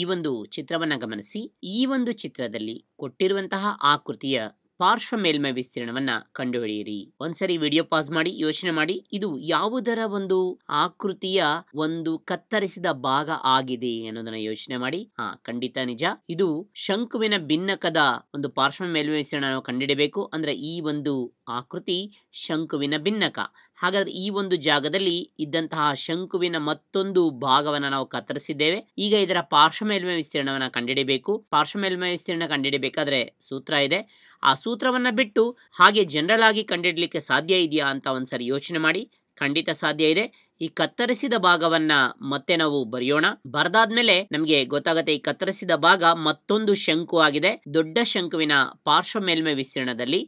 ಈ ಒಂದು ಚಿತ್ರವನ್ನು ಗಮನಿಸಿ ಈ ಒಂದು ಚಿತ್ರದಲ್ಲಿ ಕೊಟ್ಟಿರುವಂತಹ ಆಕೃತಿಯ ಪಾರ್ಶ್ವ ಮೇಲ್ಮೈ ವಿಸ್ತೀರ್ಣವನ್ನ ಕಂಡುಹಿಡಿಯಿರಿ ಒಂದ್ಸರಿ ವಿಡಿಯೋ ಪಾಸ್ ಮಾಡಿ ಯೋಚನೆ ಮಾಡಿ ಇದು ಯಾವುದರ ಒಂದು ಆಕೃತಿಯ ಒಂದು ಕತ್ತರಿಸಿದ ಭಾಗ ಆಗಿದೆ ಅನ್ನೋದನ್ನ ಯೋಚನೆ ಮಾಡಿ ಹಾ ಖಂಡಿತ ನಿಜ ಇದು ಶಂಕುವಿನ ಭಿನ್ನಕದ ಒಂದು ಪಾರ್ಶ್ವ ಮೇಲ್ಮೈ ವಿಸ್ತೀರ್ಣ ನಾವು ಕಂಡುಹಿಡಬೇಕು ಅಂದ್ರೆ ಈ ಒಂದು ಆಕೃತಿ ಶಂಕುವಿನ ಭಿನ್ನಕ ಹಾಗಾದ್ರೆ ಈ ಒಂದು ಜಾಗದಲ್ಲಿ ಇದ್ದಂತಹ ಶಂಕುವಿನ ಮತ್ತೊಂದು ಭಾಗವನ್ನ ನಾವು ಕತ್ತರಿಸಿದ್ದೇವೆ ಈಗ ಇದರ ಪಾರ್ಶ್ವ ಮೇಲ್ಮೈ ವಿಸ್ತೀರ್ಣವನ್ನ ಕಂಡುಹಿಡಬೇಕು ಪಾರ್ಶ್ವ ಮೇಲ್ಮೈ ವಿಸ್ತೀರ್ಣ ಕಂಡುಹಿಡಬೇಕಾದ್ರೆ ಸೂತ್ರ ಇದೆ ಆ ಸೂತ್ರವನ್ನು ಬಿಟ್ಟು ಹಾಗೆ ಜನರಲ್ ಆಗಿ ಕಂಡಿಡ್ಲಿಕ್ಕೆ ಸಾಧ್ಯ ಇದೆಯಾ ಅಂತ ಒಂದ್ಸರಿ ಯೋಚನೆ ಮಾಡಿ ಖಂಡಿತ ಸಾಧ್ಯ ಇದೆ ಈ ಕತ್ತರಿಸಿದ ಭಾಗವನ್ನ ಮತ್ತೆ ನಾವು ಬರೆಯೋಣ ಬರೆದಾದ್ಮೇಲೆ ನಮಗೆ ಗೊತ್ತಾಗತ್ತೆ ಈ ಕತ್ತರಿಸಿದ ಭಾಗ ಮತ್ತೊಂದು ಶಂಕು ಆಗಿದೆ ದೊಡ್ಡ ಶಂಕುವಿನ ಪಾರ್ಶ್ವ ಮೇಲ್ಮೆ ವಿಸ್ತೀರ್ಣದಲ್ಲಿ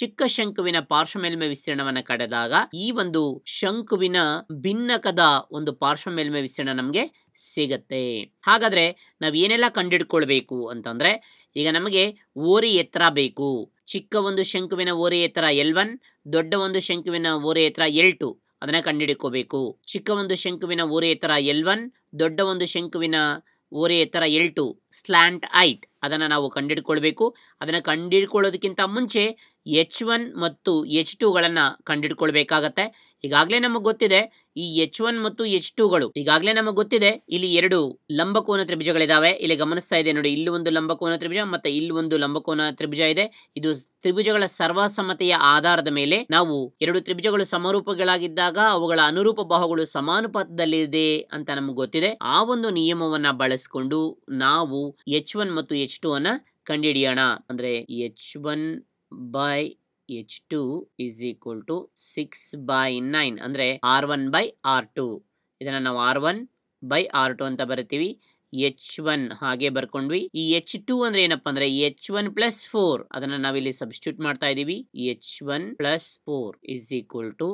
ಚಿಕ್ಕ ಶಂಕುವಿನ ಪಾರ್ಶ್ವ ಮೇಲ್ಮೆ ವಿಸ್ತೀರ್ಣವನ್ನ ಕಡೆದಾಗ ಈ ಒಂದು ಶಂಕುವಿನ ಭಿನ್ನಕದ ಒಂದು ಪಾರ್ಶ್ವ ಮೇಲ್ಮೆ ವಿಸ್ತೀರ್ಣ ನಮಗೆ ಸಿಗತ್ತೆ ಹಾಗಾದ್ರೆ ನಾವೇನೆಲ್ಲ ಏನೆಲ್ಲ ಕಂಡಿಡ್ಕೊಳ್ಬೇಕು ಅಂತಂದ್ರೆ ಈಗ ನಮಗೆ ಓರಿ ಎತ್ತರ ಬೇಕು ಚಿಕ್ಕ ಒಂದು ಶಂಕುವಿನ ಓರೆ ಎತ್ತರ ಎಲ್ ಒನ್ ದೊಡ್ಡ ಒಂದು ಶಂಕುವಿನ ಓರೆ ಎತ್ತರ ಎಲ್ ಟು ಅದನ್ನ ಕಂಡುಹಿಡಿಕೋಬೇಕು ಚಿಕ್ಕ ಒಂದು ಶಂಕುವಿನ ಓರೆ ಎತ್ತರ ಎಲ್ ಒನ್ ದೊಡ್ಡ ಒಂದು ಶಂಕುವಿನ ಓರೆ ಎತ್ತರ ಎಲ್ ಟು ಸ್ಲ್ಯಾಂಟ್ ಐಟ್ ಅದನ್ನು ನಾವು ಕಂಡುಹಿಡ್ಕೊಳ್ಬೇಕು ಅದನ್ನು ಕಂಡುಹಿಡ್ಕೊಳ್ಳೋದಕ್ಕಿಂತ ಮುಂಚೆ ಎಚ್ ಒನ್ ಮತ್ತು ಎಚ್ ಟೂಗಳನ್ನು ಕಂಡುಹಿಡ್ಕೊಳ್ಬೇಕಾಗತ್ತೆ ಈಗಾಗಲೇ ನಮಗೆ ಗೊತ್ತಿದೆ ಈ ಎಚ್ ಒನ್ ಮತ್ತು ಎಚ್ ಟುಗಳು ಈಗಾಗಲೇ ನಮಗೆ ಗೊತ್ತಿದೆ ಇಲ್ಲಿ ಎರಡು ಲಂಬಕೋನ ತ್ರಿಭುಜಗಳಿದಾವೆ ಇಲ್ಲಿ ಗಮನಿಸ್ತಾ ಇದೆ ನೋಡಿ ಇಲ್ಲಿ ಒಂದು ಲಂಬಕೋನ ತ್ರಿಭುಜ ಮತ್ತೆ ಇಲ್ಲಿ ಒಂದು ಲಂಬಕೋನ ತ್ರಿಭುಜ ಇದೆ ಇದು ತ್ರಿಭುಜಗಳ ಸರ್ವಸಮ್ಮತೆಯ ಆಧಾರದ ಮೇಲೆ ನಾವು ಎರಡು ತ್ರಿಭುಜಗಳು ಸಮರೂಪಗಳಾಗಿದ್ದಾಗ ಅವುಗಳ ಅನುರೂಪ ಬಾಹುಗಳು ಸಮಾನುಪಾತದಲ್ಲಿದೆ ಅಂತ ನಮ್ಗೆ ಗೊತ್ತಿದೆ ಆ ಒಂದು ನಿಯಮವನ್ನ ಬಳಸಿಕೊಂಡು ನಾವು ಎಚ್ ಒನ್ ಮತ್ತು ಎಚ್ ಟು ಅನ್ನ ಕಂಡುಹಿಡಿಯೋಣ ಅಂದ್ರೆ H one by H two is equal to six by nine ಅಂದರೆ R one by R two ಇದನ್ನು ನಾವು R one by R two ಅಂತ ಬರಿತೀವಿ ಎಚ್ ಒನ್ ಹಾಗೆ ಬರ್ಕೊಂಡ್ವಿ ಈ ಎಚ್ ಟು ಅಂದ್ರೆ ಏನಪ್ಪಾ ಅಂದ್ರೆ ಎಚ್ ಒನ್ ಪ್ಲಸ್ ಫೋರ್ ಅದನ್ನ ನಾವಿಲ್ಲಿ ಸಬ್ಸ್ಟಿಟ್ಯೂಟ್ ಮಾಡ್ತಾ ಇದೀವಿ H one plus four is equal to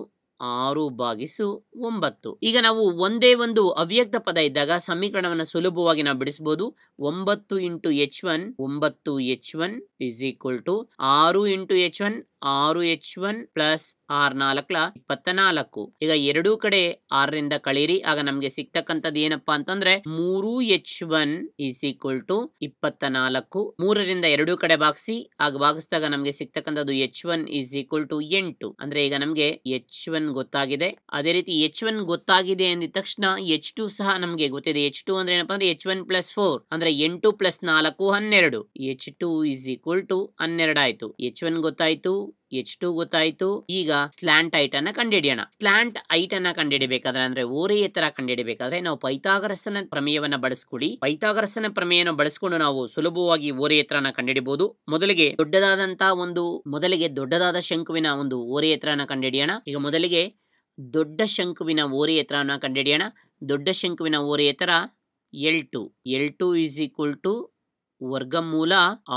ಆರು ಬಾಗಿಸು ಒಂಬತ್ತು ಈಗ ನಾವು ಒಂದೇ ಒಂದು ಅವ್ಯಕ್ತ ಪದ ಇದ್ದಾಗ ಸಮೀಕರಣವನ್ನು ಸುಲಭವಾಗಿ ನಾವು ಬಿಡಿಸಬಹುದು ಒಂಬತ್ತು ಇಂಟು ಎಚ್ ಒನ್ ಒಂಬತ್ತು H one is equal to ಆರು ಇಂಟು ಎಚ್ ಒನ್ ಆರು ಎಚ್ ಒನ್ ಪ್ಲಸ್ ಆರ್ ನಾಲ್ಕಲ ಇಪ್ಪತ್ತ ನಾಲ್ಕು ಈಗ ಎರಡೂ ಕಡೆ ಆರರಿಂದ ಕಳೀರಿ ಆಗ ನಮ್ಗೆ ಸಿಕ್ತಕ್ಕಂಥದ್ದು ಏನಪ್ಪಾ ಅಂತಂದ್ರೆ ಮೂರು H one is equal to ಇಪ್ಪತ್ತ ನಾಲ್ಕು ಮೂರರಿಂದ ಎರಡು ಕಡೆ ಬಾಗಿಸಿ ಆಗ ಬಾಗಿಸಿದಾಗ ನಮ್ಗೆ ಸಿಕ್ತಕ್ಕಂಥದ್ದು H one is equal to ಎಂಟು ಅಂದ್ರೆ ಈಗ ನಮ್ಗೆ ಎಚ್ ಒನ್ ಗೊತ್ತಾಗಿದೆ ಅದೇ ರೀತಿ ಎಚ್ ಒನ್ ಗೊತ್ತಾಗಿದೆ ಅಂದಿದ ತಕ್ಷಣ ಎಚ್ ಟು ಸಹ ನಮ್ಗೆ ಗೊತ್ತಿದೆ ಎಚ್ ಟು ಅಂದ್ರೆ ಏನಪ್ಪಾ ಅಂದ್ರೆ ಎಚ್ ಒನ್ ಪ್ಲಸ್ ಫೋರ್ ಅಂದ್ರೆ ಎಂಟು ಪ್ಲಸ್ ನಾಲ್ಕು ಹನ್ನೆರಡು H two is equal to ಹನ್ನೆರಡು ಆಯ್ತು ಎಚ್ ಒನ್ ಗೊತ್ತಾಯ್ತು ಎಷ್ಟು ಗೊತ್ತಾಯ್ತು ಈಗ ಸ್ಲಾಂಟ್ ಐಟ್ ಅನ್ನ ಕಂಡುಹಿಡಿಯೋಣ ಸ್ಲಾಂಟ್ ಐಟ್ ಅನ್ನ ಕಂಡುಹಿಡಬೇಕಾದ್ರೆ ಅಂದ್ರೆ ಓರೆ ಎತ್ತರ ಕಂಡುಹಿಡಬೇಕಾದ್ರೆ ನಾವು ಪೈತಾಗರಸನ ಪ್ರಮೇಯವನ್ನ ಬಳಸ್ಕೊಳ್ಳಿ ಪೈತಾಗರಸನ ಪ್ರಮೇಯನ ಬಳಸ್ಕೊಂಡು ನಾವು ಸುಲಭವಾಗಿ ಓರೆ ಎತ್ತರನ ಕಂಡುಹಿಡಬಹುದು ಮೊದಲಿಗೆ ದೊಡ್ಡದಾದಂತಹ ಒಂದು ಮೊದಲಿಗೆ ದೊಡ್ಡದಾದ ಶಂಕುವಿನ ಒಂದು ಓರೆ ಎತ್ತರನ ಕಂಡುಹಿಡಿಯೋಣ ಈಗ ಮೊದಲಿಗೆ ದೊಡ್ಡ ಶಂಕುವಿನ ಓರೆ ಎತ್ತರವನ್ನು ಕಂಡುಹಿಡಿಯೋಣ ದೊಡ್ಡ ಶಂಕುವಿನ ಓರೆ ಎತ್ತರ L two L two is equal to ವರ್ಗಮೂಲ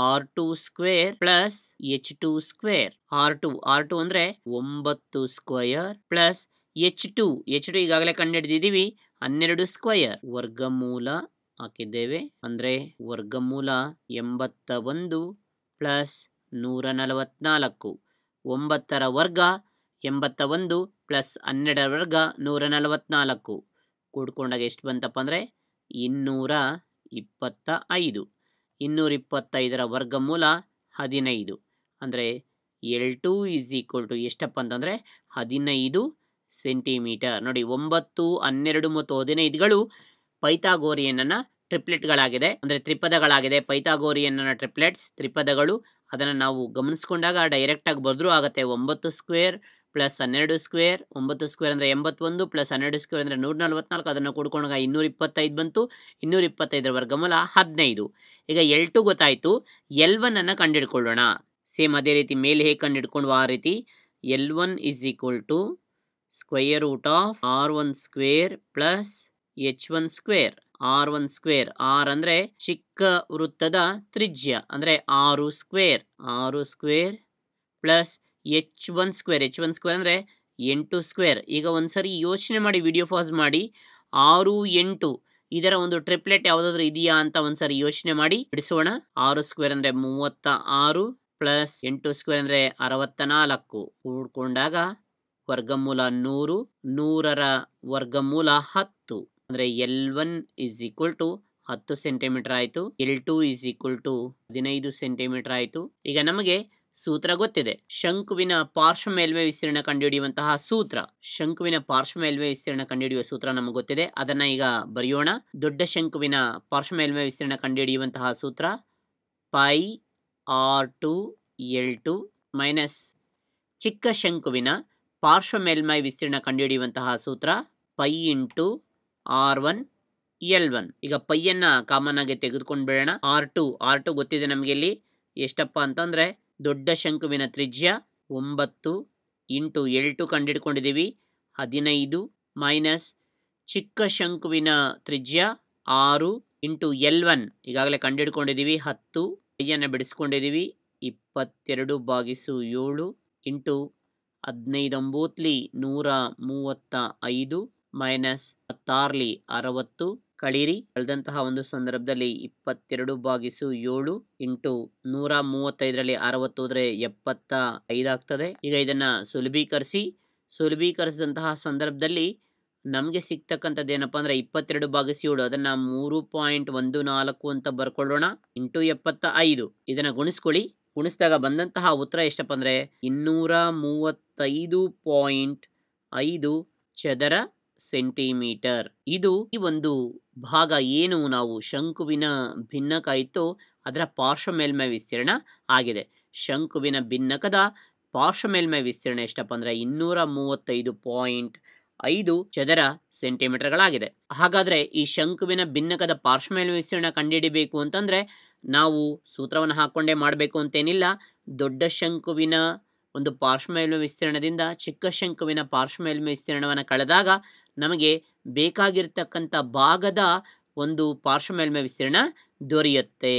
R two square plus H two square R two R two ಅಂದ್ರೆ ಒಂಬತ್ತು square plus H two H two ಈಗಾಗಲೇ ಕಂಡು ಹಿಡಿದಿದ್ದೀವಿ ಹನ್ನೆರಡು ಸ್ಕ್ವಯರ್ ವರ್ಗಮೂಲ ಹಾಕಿದ್ದೇವೆ ಅಂದರೆ ವರ್ಗಮೂಲ ಎಂಬತ್ತ ಒಂದು ಪ್ಲಸ್ ನೂರ ನಲವತ್ನಾಲ್ಕು ಒಂಬತ್ತರ ವರ್ಗ ಎಂಬತ್ತ ಒಂದು ಪ್ಲಸ್ ಹನ್ನೆರಡರ ವರ್ಗ ನೂರ ನಲವತ್ನಾಲ್ಕು ಕೂಡ್ಕೊಂಡಾಗ ಎಷ್ಟು ಬಂತಪ್ಪ ಅಂದರೆ ಇನ್ನೂರ ಇಪ್ಪತ್ತ ಐದು ಇನ್ನೂರಿಪ್ಪತ್ತೈದರ ವರ್ಗಮೂಲ ಹದಿನೈದು ಅಂದರೆ L two is equal to ಎಷ್ಟಪ್ಪ ಅಂತಂದರೆ ಹದಿನೈದು ಸೆಂಟಿಮೀಟರ್ ನೋಡಿ ಒಂಬತ್ತು ಹನ್ನೆರಡು ಮತ್ತು ಹದಿನೈದುಗಳು ಪೈತಾಗೋರಿಯನ್ನ ಟ್ರಿಪ್ಲೆಟ್ಗಳಾಗಿದೆ ಅಂದರೆ ತ್ರಿಪದಗಳಾಗಿದೆ ಪೈತಾಗೋರಿಯನ್ನ ಟ್ರಿಪ್ಲೆಟ್ಸ್ ತ್ರಿಪದಗಳು ಅದನ್ನು ನಾವು ಗಮನಿಸ್ಕೊಂಡಾಗ ಡೈರೆಕ್ಟಾಗಿ ಬರೆದ್ರೂ ಆಗುತ್ತೆ ಒಂಬತ್ತು ಸ್ಕ್ವೇರ್ ಪ್ಲಸ್ ಹನ್ನೆರಡು ಸ್ಕ್ವೇರ್ ಒಂಬತ್ತು ಸ್ಕ್ವೇರ್ ಅಂದರೆ ಎಂಬತ್ತೊಂದು ಪ್ಲಸ್ ಹನ್ನೆರಡು ಸ್ಕ್ವೇರ್ ಅಂದರೆ ನೂರ ನಲ್ವತ್ನಾಲ್ಕು ಅದನ್ನು ಕೂಡ್ಕೊಂಡಾಗ ಇನ್ನೂರ ಇಪ್ಪತ್ತೈದು ಬಂತು ಇನ್ನೂರ ಇಪ್ಪತ್ತೈದರ ವರ್ಗಮೂಲ ಹದಿನೈದು ಈಗ ಎಲ್ ಟು ಗೊತ್ತಾಯಿತು ಎಲ್ ಒನ್ ಅನ್ನು ಕಂಡುಹಿಡ್ಕೊಳ್ಳೋಣ ಸೇಮ್ ಅದೇ ರೀತಿ ಮೇಲೆ ಹೇಗೆ ಕಂಡುಹಿಡ್ಕೊಂಡು ಆ ರೀತಿ L one is equal to square root of R one square plus H one square R one square R ಅಂದರೆ ಚಿಕ್ಕ ವೃತ್ತದ ತ್ರಿಜ್ಯ ಅಂದರೆ ಆರು ಸ್ಕ್ವೇರ್ ಆರು square plus H one square H one square ಅಂದರೆ ಎಂಟು ಸ್ಕ್ವೇರ್ ಈಗ ಒಂದ್ಸರಿ ಯೋಚನೆ ಮಾಡಿ ವಿಡಿಯೋ ಪಾಸ್ ಮಾಡಿ ಆರು ಎಂಟು ಇದರ ಒಂದು ಟ್ರಿಪ್ಲೆಟ್ ಯಾವುದಾದ್ರೂ ಇದೆಯಾ ಅಂತ ಒಂದ್ಸರಿ ಯೋಚನೆ ಮಾಡಿ ಬಿಡಿಸೋಣ ಆರು ಸ್ಕ್ವೇರ್ ಅಂದರೆ ಮೂವತ್ತ ಆರು ಪ್ಲಸ್ ಎಂಟು ಸ್ಕ್ವೇರ್ ಅಂದರೆ ಅರವತ್ತ ನಾಲ್ಕು ಕೂಡ್ಕೊಂಡಾಗ ವರ್ಗಮೂಲ ನೂರು ನೂರರ ವರ್ಗಮೂಲ ಹತ್ತು ಅಂದರೆ L one is equal to ಹತ್ತು ಸೆಂಟಿಮೀಟರ್ ಆಯಿತು L two is equal to ಹದಿನೈದು ಸೆಂಟಿಮೀಟರ್ ಆಯಿತು ಈಗ ನಮಗೆ ಸೂತ್ರ ಗೊತ್ತಿದೆ ಶಂಕುವಿನ ಪಾರ್ಶ್ವ ಮೇಲ್ಮೈ ವಿಸ್ತೀರ್ಣ ಕಂಡುಹಿಡಿಯುವಂತಹ ಸೂತ್ರ ಶಂಕುವಿನ ಪಾರ್ಶ್ವ ಮೇಲ್ಮೈ ವಿಸ್ತೀರ್ಣ ಕಂಡುಹಿಡಿಯುವ ಸೂತ್ರ ನಮಗೆ ಗೊತ್ತಿದೆ ಅದನ್ನ ಈಗ ಬರೆಯೋಣ ದೊಡ್ಡ ಶಂಕುವಿನ ಪಾರ್ಶ್ವ ಮೇಲ್ಮೈ ವಿಸ್ತೀರ್ಣ ಕಂಡುಹಿಡಿಯುವಂತಹ ಸೂತ್ರ pi R two L two minus ಚಿಕ್ಕ ಶಂಕುವಿನ ಪಾರ್ಶ್ವ ಮೇಲ್ಮೈ ವಿಸ್ತೀರ್ಣ ಕಂಡುಹಿಡಿಯುವಂತಹ ಸೂತ್ರ pi into R one L one ಈಗ ಪೈಯನ್ನ ಕಾಮನ್ ಆಗಿ ತೆಗೆದುಕೊಂಡು ಬಿಡೋಣ ಆರ್ ಟು ಆರ್ ಟು ಗೊತ್ತಿದೆ ನಮಗೆ ಇಲ್ಲಿ ಎಷ್ಟಪ್ಪ ಅಂತಂದ್ರೆ ದೊಡ್ಡ ಶಂಕುವಿನ ತ್ರಿಜ್ಯ ಒಂಬತ್ತು ಇಂಟು ಎಲ್ಟು ಕಂಡಿಡ್ಕೊಂಡಿದ್ದೀವಿ ಹದಿನೈದು ಮೈನಸ್ ಚಿಕ್ಕ ಶಂಕುವಿನ ತ್ರಿಜ್ಯ ಆರು ಇಂಟು ಎಲ್ ಒನ್ ಈಗಾಗಲೇ ಕಂಡಿಡ್ಕೊಂಡಿದ್ದೀವಿ ಹತ್ತು ಕೈಯನ್ನು ಬಿಡಿಸ್ಕೊಂಡಿದ್ದೀವಿ ಇಪ್ಪತ್ತೆರಡು ಬಾಗಿಸು ಏಳು ಇಂಟು ಒಂಬತ್ತಲಿ ನೂರ ಮೂವತ್ತ ಐದು ಮೈನಸ್ ಹತ್ತಾರ್ಲಿ ಅರವತ್ತು ಕಳೀರಿ ಕಳೆದಂತಹ ಒಂದು ಸಂದರ್ಭದಲ್ಲಿ ಇಪ್ಪತ್ತೆರಡು ಬಾಗಿಸು ಏಳು ಇಂಟು ನೂರ ಮೂವತ್ತೈದರಲ್ಲಿ ಅರವತ್ತು ಹೋದ್ರೆ ಎಪ್ಪತ್ತ ಐದಾಗ್ತದೆ ಈಗ ಇದನ್ನು ಸುಲಭೀಕರಿಸಿ ಸುಲಭೀಕರಿಸಿದಂತಹ ಸಂದರ್ಭದಲ್ಲಿ ನಮಗೆ ಸಿಗ್ತಕ್ಕಂಥದ್ದು ಏನಪ್ಪ ಅಂದರೆ ಇಪ್ಪತ್ತೆರಡು ಬಾಗಿಸು ಏಳು ಅದನ್ನು ಮೂರು ಪಾಯಿಂಟ್ ಒಂದು ನಾಲ್ಕು ಅಂತ ಬರ್ಕೊಳ್ಳೋಣ ಇಂಟು ಎಪ್ಪತ್ತ ಐದು ಇದನ್ನು ಗುಣಿಸ್ಕೊಳ್ಳಿ ಗುಣಿಸಿದಾಗ ಬಂದಂತಹ ಉತ್ತರ ಎಷ್ಟಪ್ಪ ಅಂದರೆ ಇನ್ನೂರ ಮೂವತ್ತೈದು ಪಾಯಿಂಟ್ ಐದು ಚದರ ಸೆಂಟಿಮೀಟರ್ ಇದು ಈ ಒಂದು ಭಾಗ ಏನು ನಾವು ಶಂಕುವಿನ ಭಿನ್ನಕ ಇತ್ತು ಅದರ ಪಾರ್ಶ್ವ ಮೇಲ್ಮೈ ವಿಸ್ತೀರ್ಣ ಆಗಿದೆ ಶಂಕುವಿನ ಭಿನ್ನಕದ ಪಾರ್ಶ್ವ ಮೇಲ್ಮೈ ವಿಸ್ತೀರ್ಣ ಎಷ್ಟಪ್ಪ ಅಂದ್ರೆ ಇನ್ನೂರ ಮೂವತ್ತೈದು ಪಾಯಿಂಟ್ ಐದು ಚದರ ಸೆಂಟಿಮೀಟರ್ಗಳಾಗಿದೆ ಹಾಗಾದರೆ ಈ ಶಂಕುವಿನ ಭಿನ್ನಕದ ಪಾರ್ಶ್ವ ಮೇಲ್ಮೈ ವಿಸ್ತೀರ್ಣ ಕಂಡುಹಿಡಿಬೇಕು ಅಂತಂದರೆ ನಾವು ಸೂತ್ರವನ್ನು ಹಾಕ್ಕೊಂಡೇ ಮಾಡಬೇಕು ಅಂತೇನಿಲ್ಲ ದೊಡ್ಡ ಶಂಕುವಿನ ಒಂದು ಪಾರ್ಶ್ವಮೇಲ್ಮೆ ವಿಸ್ತೀರ್ಣದಿಂದ ಚಿಕ್ಕ ಶಂಕುವಿನ ಪಾರ್ಶ್ವಮೇಲ್ಮೆ ವಿಸ್ತೀರ್ಣವನ್ನು ಕಳೆದಾಗ ನಮಗೆ ಬೇಕಾಗಿರ್ತಕ್ಕಂಥ ಭಾಗದ ಒಂದು ಪಾರ್ಶ್ವಮೇಲ್ಮೆ ವಿಸ್ತೀರ್ಣ ದೊರೆಯುತ್ತೆ